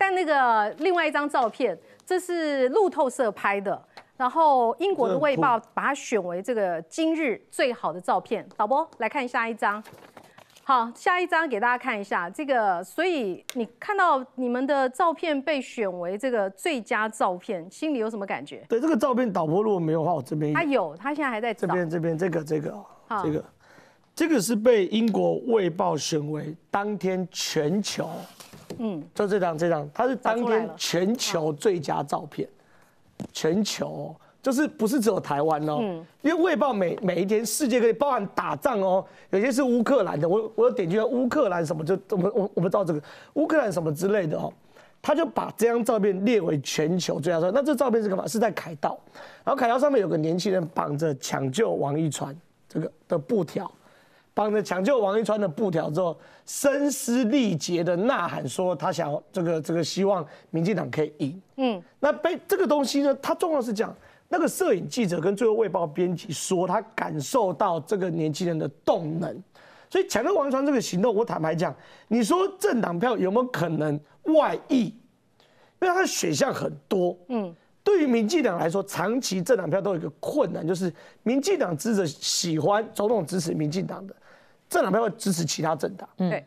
但那个另外一张照片，这是路透社拍的，然后英国的卫报把它选为这个今日最好的照片。导播来看下一张。好，下一张给大家看一下这个，所以你看到你们的照片被选为这个最佳照片，心里有什么感觉？对，这个照片导播如果没有的话，我这边他有，他现在还在这边这边这个这个这个这个是被英国卫报选为当天全球。嗯，就这张这张，它是当天全球最佳照片，全球就是不是只有台湾哦，因为卫报每每一天世界各地，包含打仗哦，有些是乌克兰的，我我有点击了乌克兰什么就我们我我不知道这个乌克兰什么之类的哦，他就把这张照片列为全球最佳。照片。那这照片是干嘛？是在凯道，然后凯道上面有个年轻人绑着抢救王一川这个的布条。帮着抢救王一川的布条之后，声嘶力竭的呐喊说：“他想要这个这个希望民进党可以赢。”嗯，那被这个东西呢？他重要是讲那个摄影记者跟《最后卫报》编辑说，他感受到这个年轻人的动能。所以抢救王一川这个行动，我坦白讲，你说政党票有没有可能外溢？因为他的选项很多。嗯，对于民进党来说，长期政党票都有一个困难，就是民进党支持喜欢总统支持民进党的。政党票会支持其他政党，嗯，对，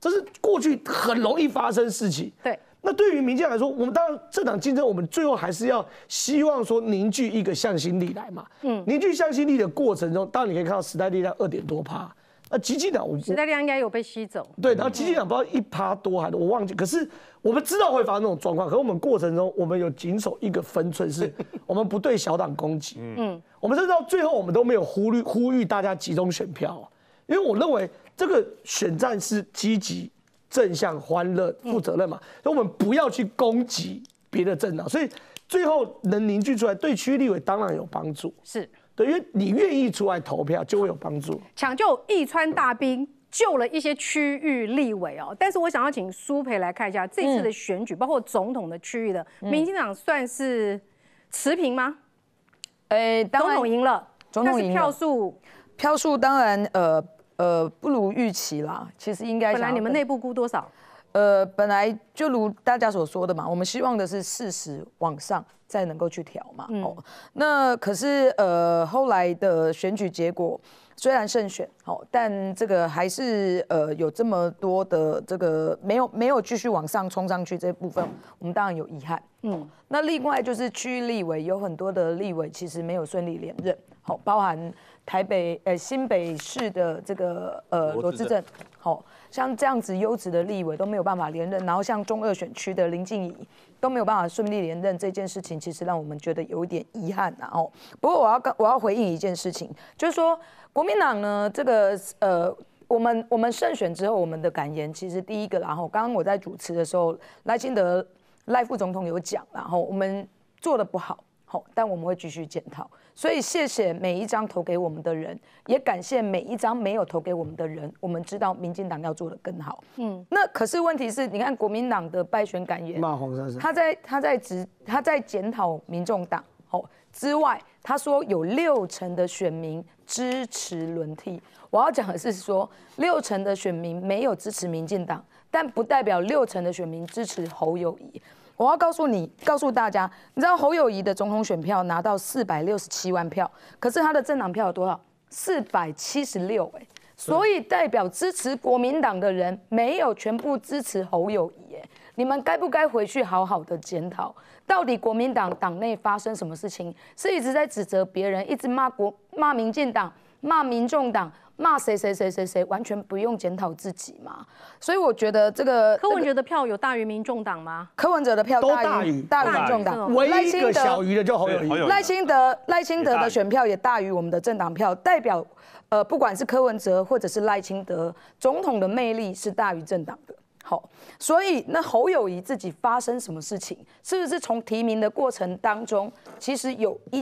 这是过去很容易发生事情。对，那对于民进来说，我们当然政党竞争，我们最后还是要希望说凝聚一个向心力来嘛，嗯，凝聚向心力的过程中，当然你可以看到时代力量二点多趴，那积极党，时代力量应该有被吸走，对，然后积极党不知道一趴多还是我忘记，可是我们知道会发生这种状况，可是我们过程中我们有谨守一个分寸，是 我们不对小党攻击，嗯，我们甚至到最后我们都没有呼吁呼吁大家集中选票。因为我认为这个选战是积极、正向、欢乐、负责任嘛，所以我们不要去攻击别的政党，所以最后能凝聚出来，对区立委当然有帮助。是对，因为你愿意出来投票，就会有帮助。抢救一川大兵，救了一些区域立委哦。但是我想要请苏培来看一下这次的选举，包括总统的区域的，民进党算是持平吗？哎，总统赢了，总统赢票数，票数当然呃。呃，不如预期啦。其实应该本来你们内部估多少？呃，本来就如大家所说的嘛，我们希望的是四十往上。再能够去调嘛？哦，那可是呃后来的选举结果虽然胜选，好，但这个还是呃有这么多的这个没有没有继续往上冲上去这部分，我们当然有遗憾。嗯，那另外就是区立委有很多的立委其实没有顺利连任，好，包含台北呃新北市的这个呃罗志镇，好，像这样子优质的立委都没有办法连任，然后像中二选区的林静怡，都没有办法顺利连任这件事情，其实让我们觉得有点遗憾，然后不过我要跟我要回应一件事情，就是说国民党呢，这个呃，我们我们胜选之后，我们的感言其实第一个，然后刚刚我在主持的时候，赖清德赖副总统有讲，然后我们做的不好。但我们会继续检讨，所以谢谢每一张投给我们的人，也感谢每一张没有投给我们的人。我们知道民进党要做的更好。嗯，那可是问题是你看国民党的败选感言，骂黄珊珊，他在他在指他在检讨民众党。之外他说有六成的选民支持轮替。我要讲的是说，六成的选民没有支持民进党，但不代表六成的选民支持侯友谊。我要告诉你，告诉大家，你知道侯友谊的总统选票拿到四百六十七万票，可是他的政党票有多少？四百七十六哎，所以代表支持国民党的人没有全部支持侯友谊哎，你们该不该回去好好的检讨，到底国民党党内发生什么事情？是一直在指责别人，一直骂国骂民进党？骂民众党骂谁谁谁谁谁，完全不用检讨自己嘛。所以我觉得这个柯文哲的票有大于民众党吗？柯文哲的票大于大于民众党，唯一一个小于的就侯友谊。赖清德赖清德的选票也大于我们的政党票，代表呃，不管是柯文哲或者是赖清德，总统的魅力是大于政党的。好，所以那侯友谊自己发生什么事情，是不是从提名的过程当中，其实有一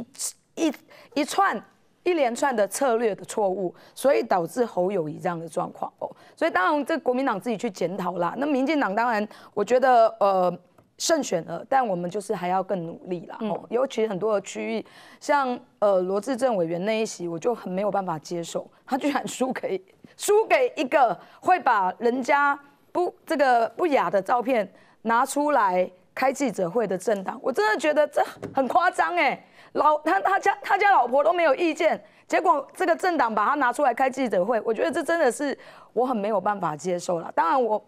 一一串。一连串的策略的错误，所以导致侯友谊这样的状况哦。所以当然，这国民党自己去检讨啦。那民进党当然，我觉得呃胜选了，但我们就是还要更努力啦。哦，尤其很多的区域，像呃罗志政委员那一席，我就很没有办法接受，他居然输给输给一个会把人家不这个不雅的照片拿出来。开记者会的政党，我真的觉得这很夸张哎！老他他家他家老婆都没有意见，结果这个政党把他拿出来开记者会，我觉得这真的是我很没有办法接受了。当然我。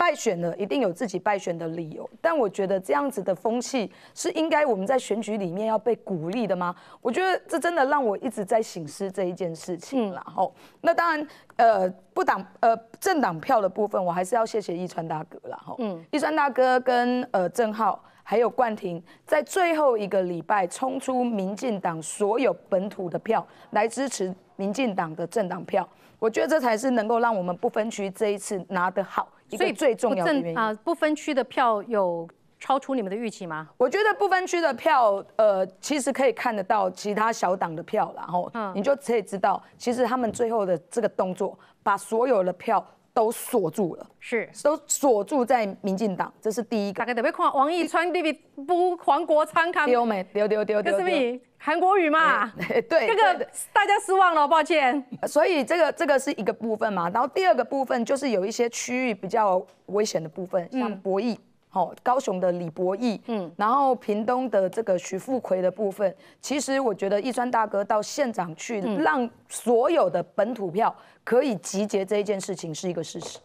败选了一定有自己败选的理由，但我觉得这样子的风气是应该我们在选举里面要被鼓励的吗？我觉得这真的让我一直在省思这一件事情了吼。那当然，呃，不党呃政党票的部分，我还是要谢谢一川大哥了吼。嗯，一川大哥跟呃郑浩还有冠廷在最后一个礼拜冲出民进党所有本土的票来支持民进党的政党票，我觉得这才是能够让我们不分区这一次拿得好。所以最重要的原啊，不分区的票有超出你们的预期吗？我觉得不分区的票，呃，其实可以看得到其他小党的票然后你就可以知道，其实他们最后的这个动作，把所有的票。都锁住了，是都锁住在民进党，这是第一个。大概得被看王毅川那边不？黄国昌看丢没丢丢丢，就是你韩国语嘛？对，这个大家失望了，抱歉。所以这个这个是一个部分嘛，然后第二个部分就是有一些区域比较危险的部分，像博弈。好，高雄的李博义，嗯，然后屏东的这个徐富奎的部分，其实我觉得易川大哥到县长去，让所有的本土票可以集结这一件事情，是一个事实。